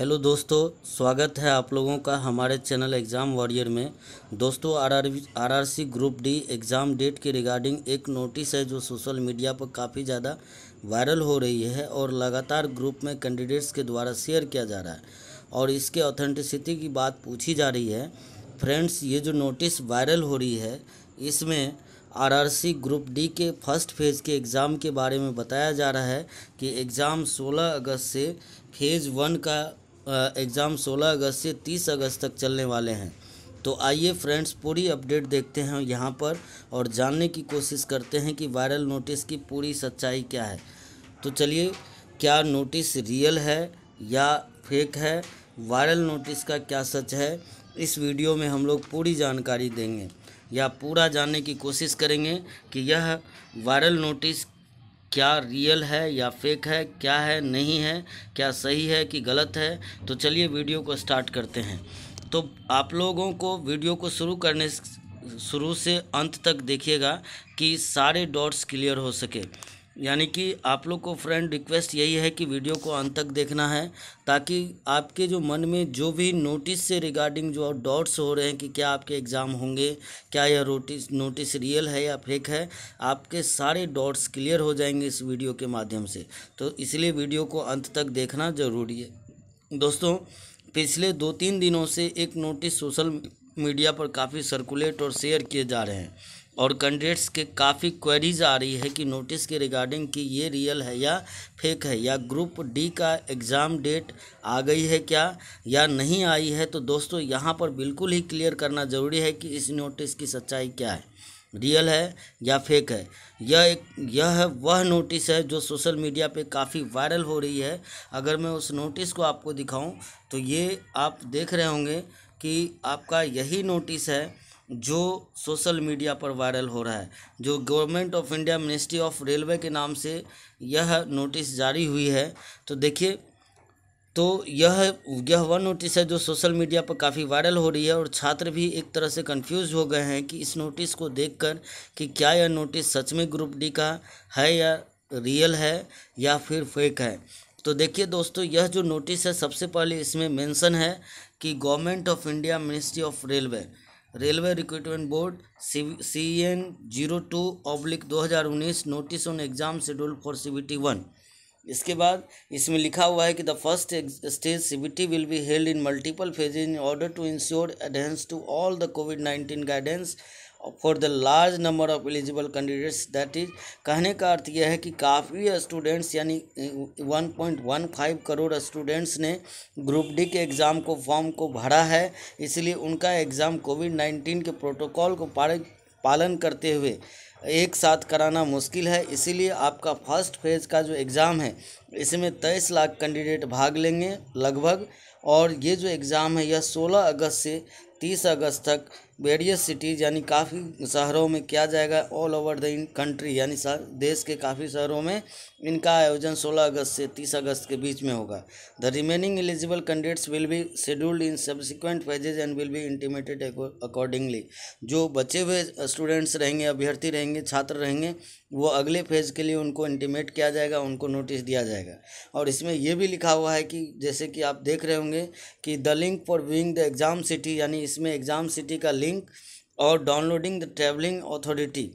hello दोस्तों स्वागत है आप लोगों का हमारे चैनल एग्ज़ाम वॉरियर में दोस्तों R RRC group D exam date के रिगार्डिंग एक नोटिस है जो सोशल मीडिया पर काफ़ी ज़्यादा वायरल हो रही है और लगातार ग्रुप में कैंडिडेट्स के द्वारा शेयर किया जा रहा है और इसके ऑथेंटिसिटी की बात पूछी जा रही है फ्रेंड्स ये जो नोटिस वायरल हो रही है इसमें सी ग्रुप डी के फर्स्ट फेज़ के एग्ज़ाम के बारे में बताया जा रहा है कि एग्ज़ाम 16 अगस्त से फेज़ वन का एग्ज़ाम 16 अगस्त से 30 अगस्त तक चलने वाले हैं तो आइए फ्रेंड्स पूरी अपडेट देखते हैं यहाँ पर और जानने की कोशिश करते हैं कि वायरल नोटिस की पूरी सच्चाई क्या है तो चलिए क्या नोटिस रियल है या फेक है वायरल नोटिस का क्या सच है इस वीडियो में हम लोग पूरी जानकारी देंगे या पूरा जानने की कोशिश करेंगे कि यह वायरल नोटिस क्या रियल है या फेक है क्या है नहीं है क्या सही है कि गलत है तो चलिए वीडियो को स्टार्ट करते हैं तो आप लोगों को वीडियो को शुरू करने शुरू से अंत तक देखिएगा कि सारे डॉट्स क्लियर हो सके यानी कि आप लोग को फ्रेंड रिक्वेस्ट यही है कि वीडियो को अंत तक देखना है ताकि आपके जो मन में जो भी नोटिस से रिगार्डिंग जो डॉट्स हो रहे हैं कि क्या आपके एग्ज़ाम होंगे क्या यह रोटिस नोटिस रियल है या फेक है आपके सारे डॉट्स क्लियर हो जाएंगे इस वीडियो के माध्यम से तो इसलिए वीडियो को अंत तक देखना ज़रूरी है दोस्तों पिछले दो तीन दिनों से एक नोटिस सोशल मीडिया पर काफ़ी सर्कुलेट और शेयर किए जा रहे हैं और कैंडिडेट्स के काफ़ी क्वेरीज आ रही है कि नोटिस के रिगार्डिंग कि ये रियल है या फेक है या ग्रुप डी का एग्ज़ाम डेट आ गई है क्या या नहीं आई है तो दोस्तों यहाँ पर बिल्कुल ही क्लियर करना ज़रूरी है कि इस नोटिस की सच्चाई क्या है रियल है या फेक है यह एक यह वह नोटिस है जो सोशल मीडिया पे काफ़ी वायरल हो रही है अगर मैं उस नोटिस को आपको दिखाऊं तो ये आप देख रहे होंगे कि आपका यही नोटिस है जो सोशल मीडिया पर वायरल हो रहा है जो government of India ministry of railway के नाम से यह नोटिस जारी हुई है तो देखिए तो यह यह वह नोटिस है जो सोशल मीडिया पर काफ़ी वायरल हो रही है और छात्र भी एक तरह से कंफ्यूज हो गए हैं कि इस नोटिस को देखकर कि क्या यह नोटिस सच में ग्रुप डी का है या रियल है या फिर फेक है तो देखिए दोस्तों यह जो नोटिस है सबसे पहले इसमें मेंशन है कि government of India ministry of railway railway recruitment board C N zero two oblique दो हज़ार उन्नीस notice on exam schedule for C B T one इसके बाद इसमें लिखा हुआ है कि the first stage C B T will be held in multiple phase in order to ensure adherence to all the COVID nineteen guidance for the large number of eligible candidates that is कहने का अर्थ यह है कि काफ़ी students यानी 1.15 crore students ने group D के exam को फॉर्म को भरा है इसलिए उनका एग्ज़ाम कोविड नाइन्टीन के प्रोटोकॉल को पालन करते हुए एक साथ कराना मुश्किल है इसीलिए आपका फर्स्ट फेज़ का जो एग्ज़ाम है इसमें तेईस लाख कैंडिडेट भाग लेंगे लगभग और ये जो एग्ज़ाम है यह सोलह अगस्त से तीस अगस्त तक वेरियस सिटीज़ यानी काफ़ी शहरों में किया जाएगा ऑल ओवर द कंट्री यानी देश के काफ़ी शहरों में इनका आयोजन 16 अगस्त से 30 अगस्त के बीच में होगा the remaining eligible candidates will be scheduled in subsequent phases and will be intimated accordingly जो बचे हुए स्टूडेंट्स रहेंगे अभ्यर्थी रहेंगे छात्र रहेंगे वो अगले फेज़ के लिए उनको इंटीमेट किया जाएगा उनको नोटिस दिया जाएगा और इसमें यह भी लिखा हुआ है कि जैसे कि आप देख रहे होंगे कि the link for being the exam city यानी इसमें एग्ज़ाम सिटी का link link or downloading the traveling authority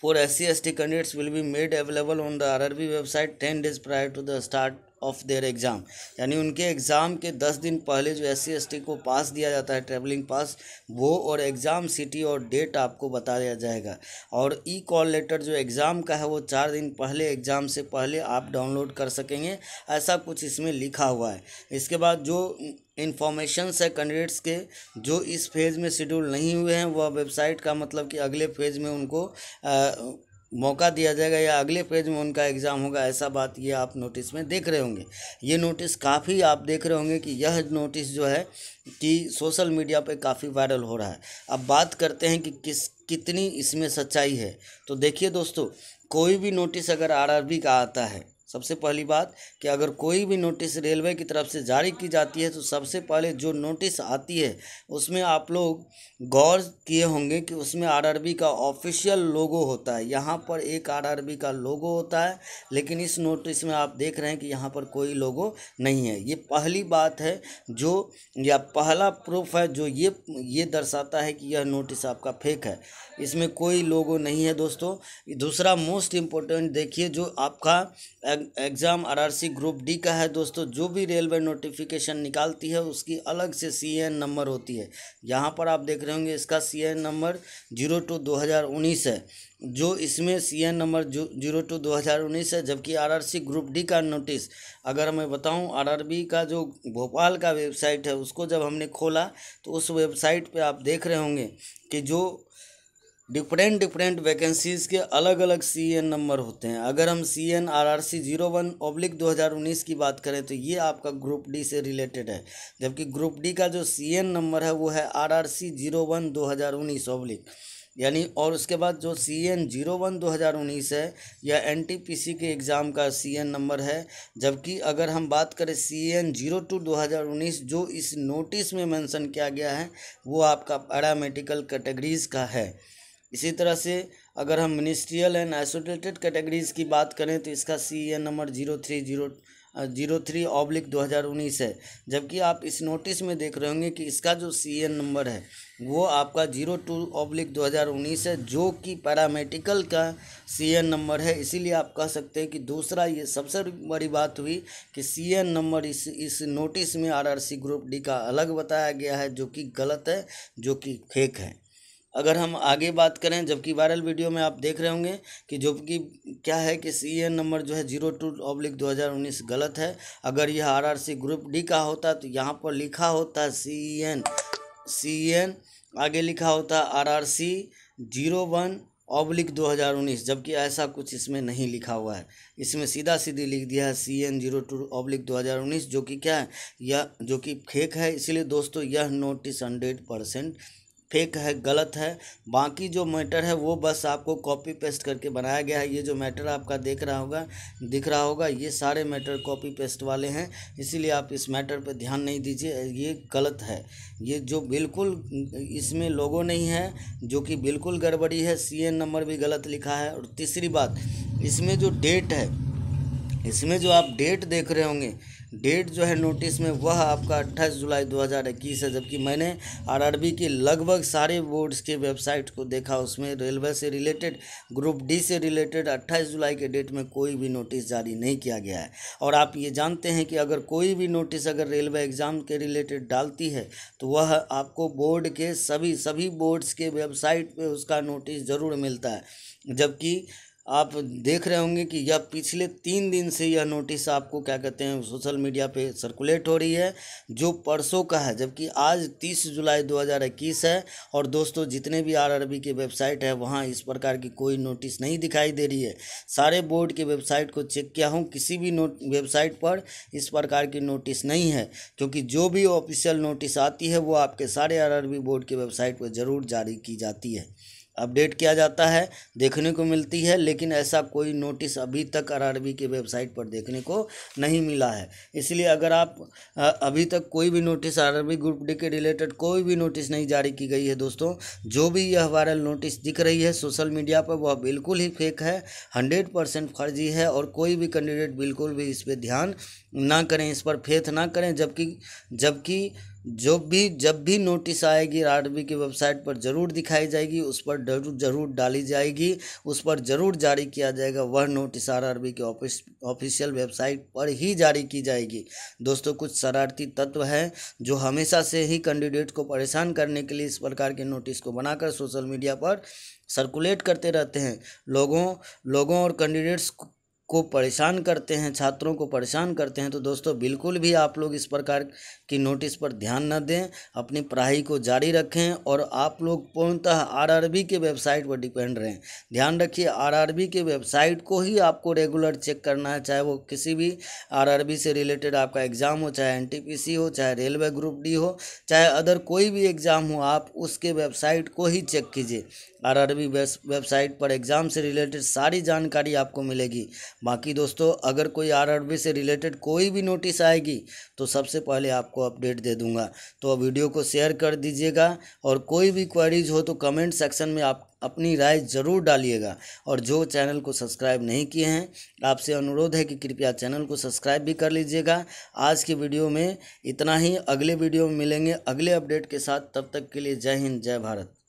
for SCST candidates will be made available on the RRB website 10 days prior to the start of their exam यानी उनके exam के दस दिन पहले जो एस सी को पास दिया जाता है ट्रेवलिंग पास वो और एग्ज़ाम सिटी और डेट आपको बता दिया जाएगा और ई कॉल लेटर जो एग्ज़ाम का है वो चार दिन पहले एग्ज़ाम से पहले आप डाउनलोड कर सकेंगे ऐसा कुछ इसमें लिखा हुआ है इसके बाद जो इन्फॉर्मेशन है कैंडिडेट्स के जो इस फेज़ में शेड्यूल नहीं हुए हैं वह वेबसाइट का मतलब कि अगले फेज़ में उनको आ, मौका दिया जाएगा या अगले पेज में उनका एग्ज़ाम होगा ऐसा बात ये आप नोटिस में देख रहे होंगे ये नोटिस काफ़ी आप देख रहे होंगे कि यह नोटिस जो है कि सोशल मीडिया पे काफ़ी वायरल हो रहा है अब बात करते हैं कि किस कितनी इसमें सच्चाई है तो देखिए दोस्तों कोई भी नोटिस अगर आरआरबी का आता है सबसे पहली बात कि अगर कोई भी नोटिस रेलवे की तरफ से जारी की जाती है तो सबसे पहले जो नोटिस आती है उसमें आप लोग गौर किए होंगे कि उसमें आरआरबी का ऑफिशियल लोगो होता है यहाँ पर एक आरआरबी का लोगो होता है लेकिन इस नोटिस में आप देख रहे हैं कि यहाँ पर कोई लोगो नहीं है ये पहली बात है जो या पहला प्रूफ है जो ये ये दर्शाता है कि यह नोटिस आपका फेक है इसमें कोई लोगो नहीं है दोस्तों दूसरा मोस्ट इम्पोर्टेंट देखिए जो आपका एग्ज़ाम आरआरसी ग्रुप डी का है दोस्तों जो भी रेलवे नोटिफिकेशन निकालती है उसकी अलग से सीएन नंबर होती है यहाँ पर आप देख रहे होंगे इसका सीएन नंबर जीरो टू दो हज़ार उन्नीस है जो इसमें सीएन नंबर जीरो टू दो हज़ार उन्नीस है जबकि आरआरसी ग्रुप डी का नोटिस अगर मैं बताऊँ आर का जो भोपाल का वेबसाइट है उसको जब हमने खोला तो उस वेबसाइट पर आप देख रहे होंगे कि जो डिफरेंट डिफरेंट वैकेंसीज़ के अलग अलग सी एन नंबर होते हैं अगर हम C N R R C zero one oblique दो हज़ार उन्नीस की बात करें तो ये आपका ग्रुप डी से रिलेटेड है जबकि ग्रुप डी का जो सी एन नंबर है वो है R R C zero one दो हज़ार उन्नीस ओब्लिक यानी और उसके बाद जो सी एन जीरो वन दो हज़ार उन्नीस है या एन टी पी सी के एग्ज़ाम का सी एन नंबर है जबकि अगर हम बात करें सी एन जीरो टू दो हज़ार उन्नीस जो इस नोटिस में मेंशन किया गया है वो आपका पैरामेडिकल कैटेगरीज़ का है इसी तरह से अगर हम मिनिस्ट्रियल एंड आइसोलेटेड कैटेगरीज़ की बात करें तो इसका C N number zero three zero zero three oblique दो हज़ार उन्नीस है जबकि आप इस नोटिस में देख रहे होंगे कि इसका जो सी एन नंबर है वो आपका जीरो टू ऑब्लिक दो हज़ार उन्नीस है जो कि पैरामेडिकल का सी एन नंबर है इसीलिए आप कह सकते हैं कि दूसरा ये सबसे बड़ी बात हुई कि सी एन नंबर इस इस नोटिस में R R C group D का अलग बताया गया है जो कि गलत है जो कि फेक है अगर हम आगे बात करें जबकि वायरल वीडियो में आप देख रहे होंगे कि जो कि क्या है कि सी एन नंबर जो है जीरो टू ऑब्लिक दो हज़ार उन्नीस गलत है अगर यह R R C group D का होता तो यहाँ पर लिखा होता सी एन सी एन आगे लिखा होता R R C zero one oblique 2019 जबकि ऐसा कुछ इसमें नहीं लिखा हुआ है इसमें सीधा सीधी लिख दिया है C N zero two oblique दो जो कि क्या है यह जो कि फेक है इसलिए दोस्तों यह नोटिस हंड्रेड परसेंट फेक है गलत है बाकी जो मैटर है वो बस आपको कॉपी पेस्ट करके बनाया गया है ये जो मैटर आपका देख रहा होगा दिख रहा होगा ये सारे मैटर कॉपी पेस्ट वाले हैं इसीलिए आप इस मैटर पर ध्यान नहीं दीजिए ये गलत है ये जो बिल्कुल इसमें लोगों नहीं है जो कि बिल्कुल गड़बड़ी है सी नंबर भी गलत लिखा है और तीसरी बात इसमें जो डेट है इसमें जो आप डेट देख रहे होंगे डेट जो है नोटिस में वह आपका 28 जुलाई 2021 है जबकि मैंने आरआरबी के लगभग सारे बोर्ड्स के वेबसाइट को देखा उसमें रेलवे से रिलेटेड ग्रुप डी से रिलेटेड 28 जुलाई के डेट में कोई भी नोटिस जारी नहीं किया गया है और आप ये जानते हैं कि अगर कोई भी नोटिस अगर रेलवे एग्ज़ाम के रिलेटेड डालती है तो वह आपको बोर्ड के सभी सभी बोर्ड्स के वेबसाइट पर उसका नोटिस ज़रूर मिलता है जबकि आप देख रहे होंगे कि यह पिछले तीन दिन से यह नोटिस आपको क्या कहते हैं सोशल मीडिया पे सर्कुलेट हो रही है जो परसों का है जबकि आज 30 जुलाई 2021 है और दोस्तों जितने भी आर आरबी के वेबसाइट है वहाँ इस प्रकार की कोई नोटिस नहीं दिखाई दे रही है सारे बोर्ड के वेबसाइट को चेक किया हूँ किसी भी नोट वेबसाइट पर इस प्रकार की नोटिस नहीं है क्योंकि जो भी ऑफिशियल नोटिस आती है वो आपके सारे आर बोर्ड के वेबसाइट पर ज़रूर जारी की जाती है अपडेट किया जाता है देखने को मिलती है लेकिन ऐसा कोई नोटिस अभी तक आरआरबी के वेबसाइट पर देखने को नहीं मिला है इसलिए अगर आप अभी तक कोई भी नोटिस आरआरबी ग्रुप डी के रिलेटेड कोई भी नोटिस नहीं जारी की गई है दोस्तों जो भी यह वायरल नोटिस दिख रही है सोशल मीडिया पर वह बिल्कुल ही फेक है हंड्रेड परसेंट फर्जी है और कोई भी कैंडिडेट बिल्कुल भी इस पर ध्यान ना करें इस पर फेथ ना करें जबकि जबकि जो भी जब भी नोटिस आएगी आरबी की वेबसाइट पर ज़रूर दिखाई जाएगी उस पर जरूर जरूर डाली जाएगी उस पर ज़रूर जारी किया जाएगा वह नोटिस आरआरबी के ऑफिस ऑफिशियल वेबसाइट पर ही जारी की जाएगी दोस्तों कुछ शरारती तत्व हैं जो हमेशा से ही कैंडिडेट को परेशान करने के लिए इस प्रकार के नोटिस को बनाकर सोशल मीडिया पर सर्कुलेट करते रहते हैं लोगों लोगों और कैंडिडेट्स को परेशान करते हैं छात्रों को परेशान करते हैं तो दोस्तों बिल्कुल भी आप लोग इस प्रकार की नोटिस पर ध्यान न दें अपनी पढ़ाई को जारी रखें और आप लोग पूर्णतः आरआरबी के वेबसाइट पर डिपेंड रहें ध्यान रखिए आरआरबी के वेबसाइट को ही आपको रेगुलर चेक करना है चाहे वो किसी भी बी से रिलेटेड आपका एग्ज़ाम हो चाहे सी हो चाहे रेलवे ग्रुप डी हो चाहे अदर कोई भी एग्ज़ाम हो आप उसके वेबसाइट को ही चेक कीजिए आरआरबी वेबसाइट पर एग्ज़ाम से रिलेटेड सारी जानकारी आपको मिलेगी बाकी दोस्तों अगर कोई आरआरबी से रिलेटेड कोई भी नोटिस आएगी तो सबसे पहले आपको अपडेट दे दूंगा तो वीडियो को शेयर कर दीजिएगा और कोई भी क्वेरीज हो तो कमेंट सेक्शन में आप अपनी राय ज़रूर डालिएगा और जो चैनल को सब्सक्राइब नहीं किए हैं आपसे अनुरोध है कि कृपया चैनल को सब्सक्राइब भी कर लीजिएगा आज की वीडियो में इतना ही अगले वीडियो में मिलेंगे अगले अपडेट के साथ तब तक के लिए जय हिंद जय भारत